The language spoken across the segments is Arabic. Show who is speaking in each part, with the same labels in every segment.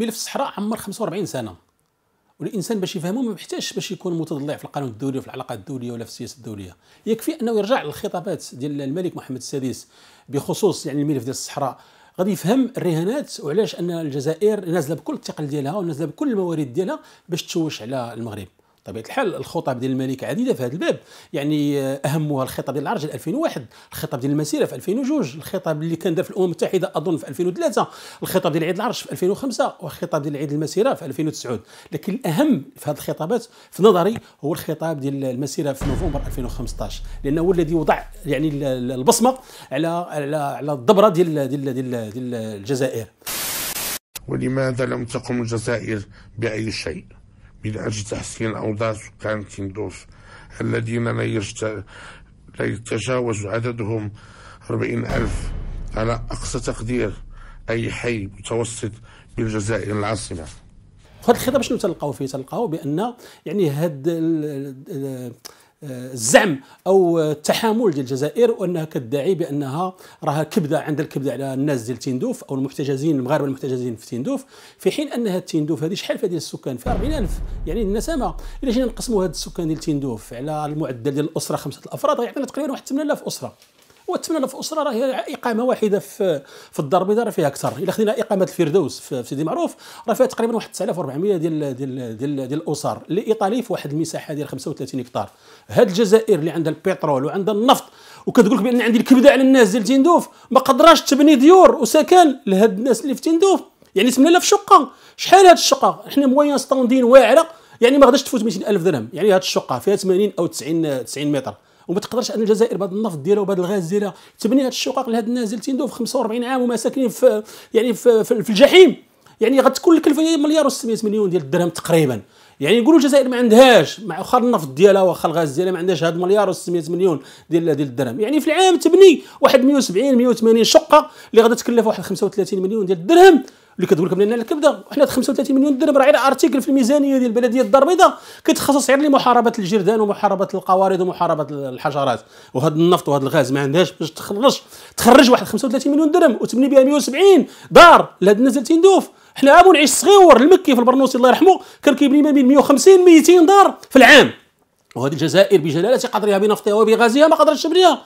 Speaker 1: ملف الصحراء عمر 45 سنه والانسان باش يفهمه ما محتاجش باش يكون متضلع في القانون الدولي وفي العلاقات الدوليه ولا في السياسه الدوليه يكفي انه يرجع للخطابات ديال الملك محمد السادس بخصوص يعني الملف ديال الصحراء غادي يفهم الرهانات وعلاش ان الجزائر نازله بكل الثقل ديالها ونازله بكل الموارد ديالها باش تشوش على المغرب بطبيعه الحال الخطب ديال الملك عديده في هذا الباب يعني آه، اهمها الخطاب ديال العرج 2001 الخطاب ديال المسيره في 2002 الخطاب اللي كان دار في الامم المتحده اظن في 2003 الخطاب ديال عيد العرش في 2005 والخطاب ديال عيد المسيره في 2009 لكن الاهم في هذه الخطابات في نظري هو الخطاب ديال المسيره في نوفمبر 2015 لانه هو الذي وضع يعني البصمه على على على الدبره ديال ديال ديال, ديال الجزائر ولماذا لم تقم الجزائر باي شيء من أجل تحسين أوضاع سكان كندوف الذين لا, يشت... لا يتجاوز عددهم 40 ألف على أقصى تقدير أي حي متوسط بالجزائر العاصمة هذا الخطاب شنو تلقاو فيه تلقاو بان يعني هاد الزعم او التحامل ديال الجزائر وانها كتدعي بانها راها كبده عند الكبده على الناس ديال تندوف او المحتجزين المغاربه المحتجزين في تندوف في حين ان هاد تندوف هذه شحال فيها ديال السكان فيها 40000 يعني النسمه الا جينا نقسموا هاد السكان ديال تندوف على المعدل ديال الاسره خمسه الافراد غيعطينا تقريبا واحد 8000 اسره والثمانه في اسره راه اقامه واحده في في الدار البيضاء راه فيها اكثر الا خدينا اقامه الفردوس في سيدي معروف راه فيها تقريبا واحد 9400 ديال ديال ديال ديال الاسر اللي ايطالي في واحد المساحه ديال 35 هكتار هاد الجزائر اللي عندها البترول وعندها النفط وكتقول لك بان عندي الكبده على الناس ديال تندوف ما قدراش تبني ديور وسكن لهاد الناس اللي في تندوف يعني 8000 شقه شحال هاد الشقه حنا موين ستاندين واعره يعني ما غاداش تفوت 200000 درهم يعني هاد الشقه فيها 80 او 90 90 متر وما تقدرش ان الجزائر بهذا النفط ديالها وبهذا الغاز ديالها تبني هاد الشقق لهاد الناس اللي تيندو في 45 عام وما ساكنين في يعني في, في, في الجحيم يعني غتكون الكلفه مليار و600 مليون ديال الدرهم تقريبا يعني نقولوا الجزائر ما عندهاش مع واخا النفط ديالها واخا الغاز ديالها ما عندهاش هاد مليار و600 مليون ديال ديال الدرهم يعني في العام تبني واحد 170 180 شقه اللي غادي تكلف واحد 35 مليون ديال الدرهم اللي كتقول لك من الكبده حنا 35 مليون درهم راه غير ارتيكل في الميزانيه ديال البلديه الدار البيضاء كيتخصص غير لمحاربه الجردان ومحاربه القوارض ومحاربه الحشرات وهذا النفط وهذا الغاز ما عندهاش باش تخرج تخرج واحد 35 مليون درهم وتبني بها 170 دار لهاد الناس اللي تندوف حنا ابو نعيش صغيور المكي في البرنوسي الله يرحمه كان كيبني ما بين 150 200 دار في العام وهذه الجزائر بجلاله قدرها بنفطها وبغازها ما قدرتش تبنيها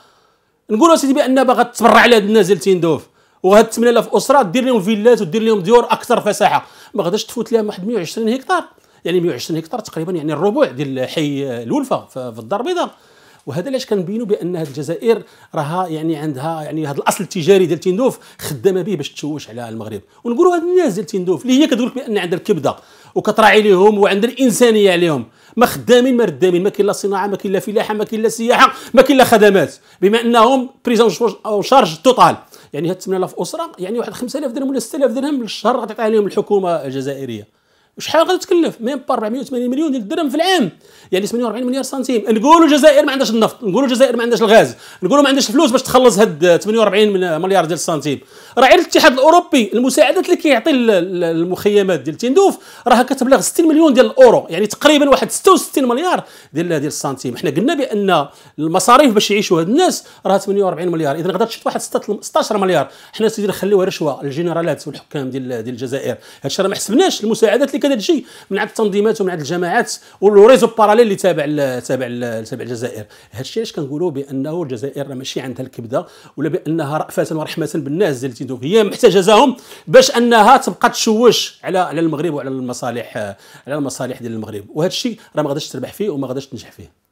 Speaker 1: نقولوا سيدي بان باغا تبرع على هاد الناس اللي تندوف وهاد 8000 اسره دير لهم فيلات ودير لهم ديور اكثر فساحه ما غاداش تفوت لهم واحد 120 هكتار يعني 120 هكتار تقريبا يعني الربع ديال حي الولفه في الدار البيضاء وهذا علاش كنبينوا بان هذه الجزائر راها يعني عندها يعني هذا الاصل التجاري ديال تندوف خدامه به باش تشوش على المغرب ونقولوا هاد الناس ديال تندوف اللي هي كتقول لك بان عندها الكبده وكتراعي لهم وعندها الانسانيه عليهم ما خدامين ما ردامين ما كاين لا صناعه ما كاين لا فلاحه ما كاين لا سياحه ما كاين لا خدمات بما انهم بريزون شارج توتال يعني هاد 8000 اسره يعني واحد 5000 درهم ولا 6000 درهم للشهر غتعطيها لهم الحكومه الجزائريه شحال غادي تكلف ميم با 480 مليون ديال الدرهم في العام يعني 48 مليار سنتيم نقولوا الجزائر ما عندهاش النفط نقولوا الجزائر ما عندهاش الغاز نقولوا ما عندهاش الفلوس باش تخلص هاد 48 مليار ديال السنتيم راه غير الاتحاد الاوروبي المساعدات اللي كيعطي المخيمات ديال تندوف راه كتبلغ 60 مليون ديال الاورو يعني تقريبا واحد 66 مليار ديال ديال السنتيم حنا قلنا بان المصاريف باش يعيشوا هاد الناس راه 48 مليار اذا غادي تشد واحد 16 مليار حنا سيدي نخليوها رشوه للجنرالات والحكام ديال ديال الجزائر هادشي راه ما حسبناش المساعدات اللي هذا الشيء من عند التنظيمات ومن عند الجماعات والريزو باراليل اللي تابع ال تابع ال تابع الجزائر هذا الشيء علاش كنقولوا بانه الجزائر راه ماشي عندها الكبده ولا بانها رافه ورحمه بالناس ديال تيدوك هي محتجزاهم باش انها تبقى تشوش على على المغرب وعلى المصالح على المصالح ديال المغرب وهذا الشيء راه ما غاداش تربح فيه وما غاداش تنجح فيه